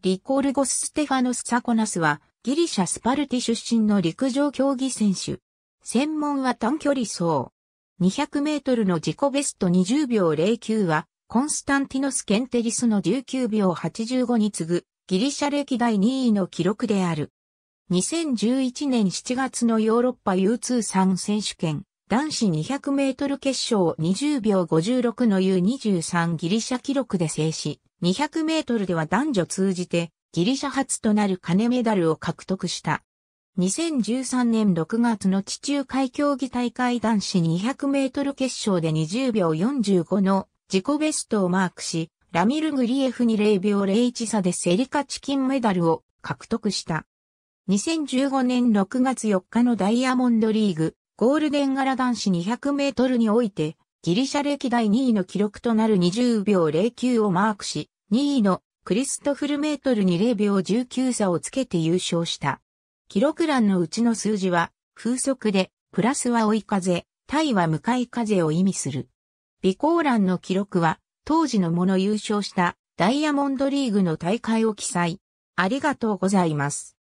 リコルゴス・ステファノス・サコナスは、ギリシャ・スパルティ出身の陸上競技選手。専門は短距離走。200メートルの自己ベスト20秒09は、コンスタンティノス・ケンテリスの19秒85に次ぐ、ギリシャ歴代2位の記録である。2011年7月のヨーロッパ U23 選手権、男子200メートル決勝20秒56の U23 ギリシャ記録で制し、200メートルでは男女通じてギリシャ初となる金メダルを獲得した。2013年6月の地中海競技大会男子200メートル決勝で20秒45の自己ベストをマークし、ラミル・グリエフに0秒01差でセリカチキンメダルを獲得した。2015年6月4日のダイヤモンドリーグゴールデン柄男子200メートルにおいて、ギリシャ歴代2位の記録となる20秒09をマークし、2位のクリストフルメートルに0秒19差をつけて優勝した。記録欄のうちの数字は、風速で、プラスは追い風、対は向かい風を意味する。備考欄の記録は、当時のもの優勝したダイヤモンドリーグの大会を記載。ありがとうございます。